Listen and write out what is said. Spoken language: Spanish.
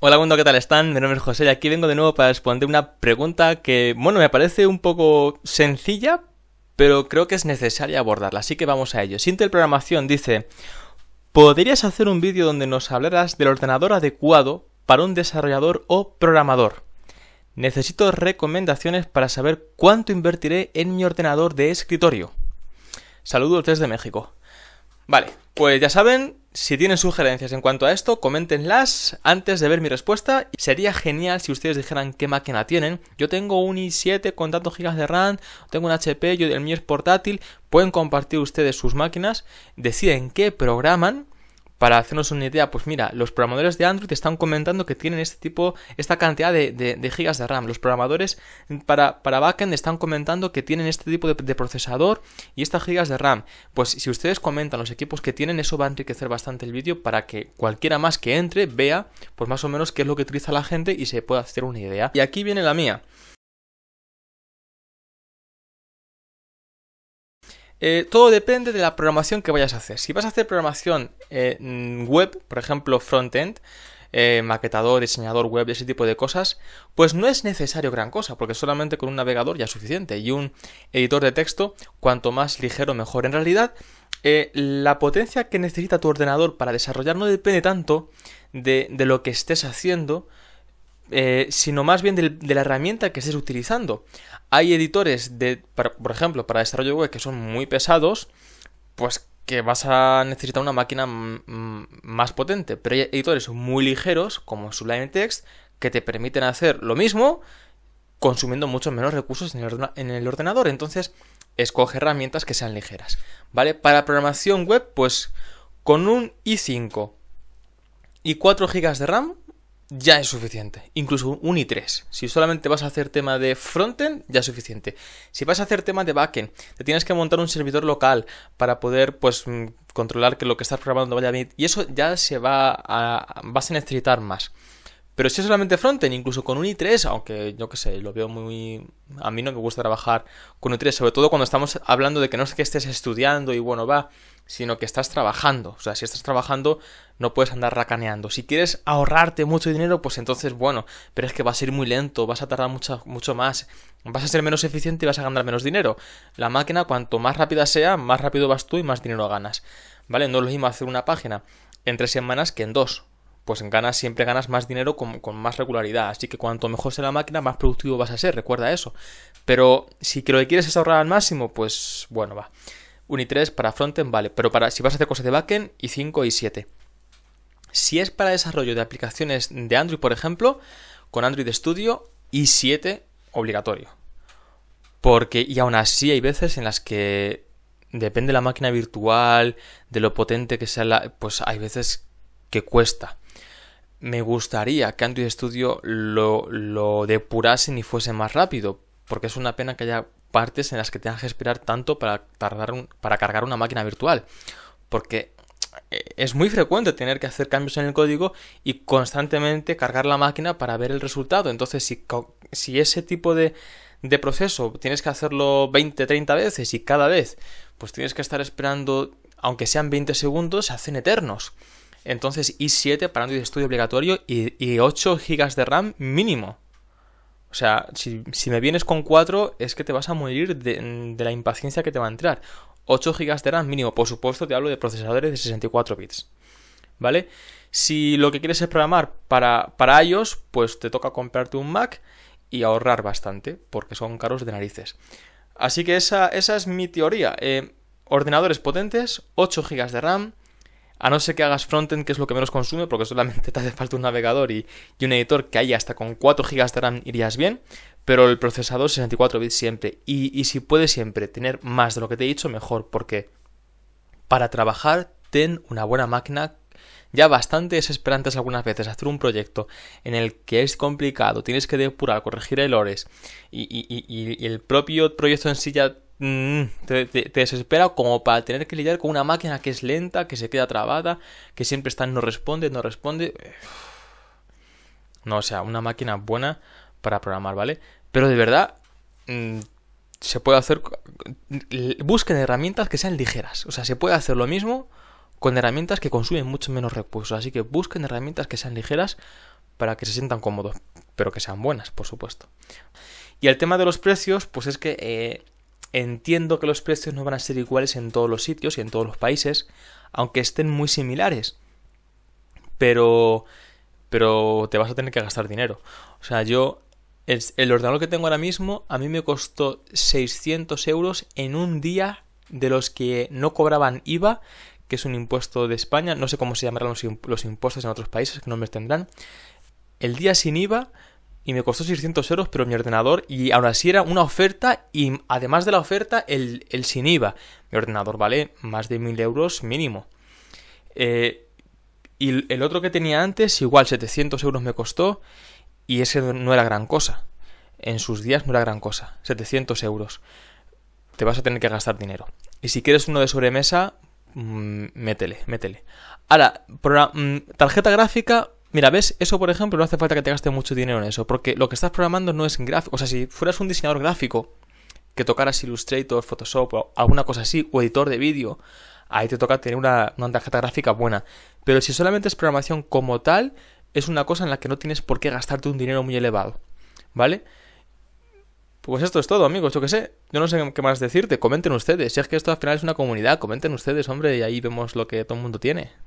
Hola mundo, ¿qué tal están? Mi nombre es José y aquí vengo de nuevo para responder una pregunta que, bueno, me parece un poco sencilla, pero creo que es necesaria abordarla, así que vamos a ello. Sintel Programación dice, ¿podrías hacer un vídeo donde nos hablarás del ordenador adecuado para un desarrollador o programador? Necesito recomendaciones para saber cuánto invertiré en mi ordenador de escritorio. Saludos desde México. Vale, pues ya saben, si tienen sugerencias en cuanto a esto, coméntenlas antes de ver mi respuesta. Sería genial si ustedes dijeran qué máquina tienen. Yo tengo un i7 con tantos gigas de RAM, tengo un HP, yo, el mío es portátil. Pueden compartir ustedes sus máquinas, deciden qué programan para hacernos una idea, pues mira, los programadores de Android están comentando que tienen este tipo, esta cantidad de, de, gigas de RAM. Los programadores para, para, backend están comentando que tienen este tipo de, de, procesador y estas gigas de RAM. Pues si ustedes comentan los equipos que tienen, eso va a enriquecer bastante el vídeo para que cualquiera más que entre vea, pues más o menos qué es lo que utiliza la gente y se pueda hacer una idea. Y aquí viene la mía. Eh, todo depende de la programación que vayas a hacer. Si vas a hacer programación eh, mm, web, por ejemplo, frontend, eh, maquetador, diseñador web, ese tipo de cosas, pues no es necesario gran cosa, porque solamente con un navegador ya es suficiente. Y un editor de texto, cuanto más ligero, mejor. En realidad, la potencia que necesita tu ordenador para desarrollar no depende tanto de lo que estés haciendo, eh, sino más bien de, la herramienta que estés utilizando. Hay editores, de, por ejemplo, para desarrollo web que son muy pesados, pues que vas a necesitar una máquina más potente. Pero hay editores muy ligeros, como Sublime Text, que te permiten hacer lo mismo consumiendo muchos menos recursos en el, en el ordenador. Entonces, escoge herramientas que sean ligeras. ¿Vale? Para programación web, pues con un i5 y 4 GB de RAM, ya es suficiente. Incluso un i3. Si solamente vas a hacer tema de frontend, ya es suficiente. Si vas a hacer tema de backend, te tienes que montar un servidor local para poder, pues, mm, controlar que lo que estás programando vaya bien. Y eso ya se va a, vas a necesitar más. Pero si es solamente frontend, incluso con un i3, aunque yo que sé, lo veo muy... A mí no me gusta trabajar con un i3, sobre todo cuando estamos hablando de que no es que estés estudiando y bueno, va, sino que estás trabajando. O sea, si estás trabajando, no puedes andar racaneando. Si quieres ahorrarte mucho dinero, pues entonces bueno, pero es que vas a ir muy lento, vas a tardar mucho, mucho más, vas a ser menos eficiente y vas a ganar menos dinero. La máquina, cuanto más rápida sea, más rápido vas tú y más dinero ganas. ¿Vale? No es lo mismo hacer una página en tres semanas que en dos pues ganas, siempre ganas más dinero con, más regularidad. Así que cuanto mejor sea la máquina, más productivo vas a ser, recuerda eso. Pero si lo que quieres es ahorrar al máximo, pues bueno, va. 1 y 3 para frontend, vale. Pero para si vas a hacer cosas de backend, y 5 y 7. Si es para desarrollo de aplicaciones de Android, por ejemplo, con Android Studio, y 7 obligatorio. Porque, y aún así, hay veces en las que depende la máquina virtual, de lo potente que sea la. Pues hay veces que cuesta. Me gustaría que Android Studio lo, lo depurasen y fuese más rápido, porque es una pena que haya partes en las que tengas que esperar tanto para, tardar un, para cargar una máquina virtual, porque eh, es muy frecuente tener que hacer cambios en el código y constantemente cargar la máquina para ver el resultado. Entonces, si, si ese tipo de, de proceso tienes que hacerlo 20, 30 veces y cada vez, pues tienes que estar esperando, aunque sean 20 segundos, se hacen eternos. Entonces i7 para Android Studio obligatorio y, 8 GB de RAM mínimo. O sea, si, me vienes con 4 es que te vas a morir de, la impaciencia que te va a entrar. 8 GB de RAM mínimo, por supuesto te hablo de procesadores de 64 bits. ¿Vale? Si lo que quieres es programar para, para iOS, pues te toca comprarte un Mac y ahorrar bastante, porque son caros de narices. Así que esa, esa es mi teoría. Eh, ordenadores potentes, 8 GB de RAM, a no ser que hagas frontend, que es lo que menos consume, porque solamente te hace falta un navegador y, un editor que ahí hasta con 4 GB de RAM irías bien, pero el procesador 64 bits siempre. Y, si puedes siempre tener más de lo que te he dicho, mejor, porque para trabajar ten una buena máquina ya bastante desesperantes algunas veces hacer un proyecto en el que es complicado, tienes que depurar, corregir errores y, y, y, y, el propio proyecto en sí ya Mm, te, desespera como para tener que lidiar con una máquina que es lenta, que se queda trabada, que siempre está no responde, no responde. No, o sea, una máquina buena para programar, ¿vale? Pero de verdad, mm, se puede hacer... Busquen herramientas que sean ligeras. O sea, se puede hacer lo mismo con herramientas que consumen mucho menos recursos. Así que busquen herramientas que sean ligeras para que se sientan cómodos, pero que sean buenas, por supuesto. Y el tema de los precios, pues es que eh, Entiendo que los precios no van a ser iguales en todos los sitios y en todos los países, aunque estén muy similares. Pero pero te vas a tener que gastar dinero. O sea, yo el, el ordenador que tengo ahora mismo a mí me costó 600 euros en un día de los que no cobraban IVA, que es un impuesto de España, no sé cómo se llamarán los, impuestos en otros países, que no me tendrán. El día sin IVA y me costó 600 euros, pero mi ordenador, y aún así era una oferta y además de la oferta, el, el sin IVA. Mi ordenador vale más de 1000 euros mínimo. Eh, y el otro que tenía antes, igual 700 euros me costó y ese no era gran cosa. En sus días no era gran cosa. 700 euros. Te vas a tener que gastar dinero. Y si quieres uno de sobremesa, mm, métele, métele. Ahora, mm, tarjeta gráfica, Mira, ¿ves? Eso, por ejemplo, no hace falta que te gastes mucho dinero en eso, porque lo que estás programando no es gráfico. O sea, si fueras un diseñador gráfico, que tocaras Illustrator, Photoshop o alguna cosa así, o editor de vídeo, ahí te toca tener una, una tarjeta gráfica buena. Pero si solamente es programación como tal, es una cosa en la que no tienes por qué gastarte un dinero muy elevado, ¿vale? Pues esto es todo, amigos, yo qué sé. Yo no sé qué más decirte. Comenten ustedes. Si es que esto al final es una comunidad, comenten ustedes, hombre, y ahí vemos lo que todo el mundo tiene.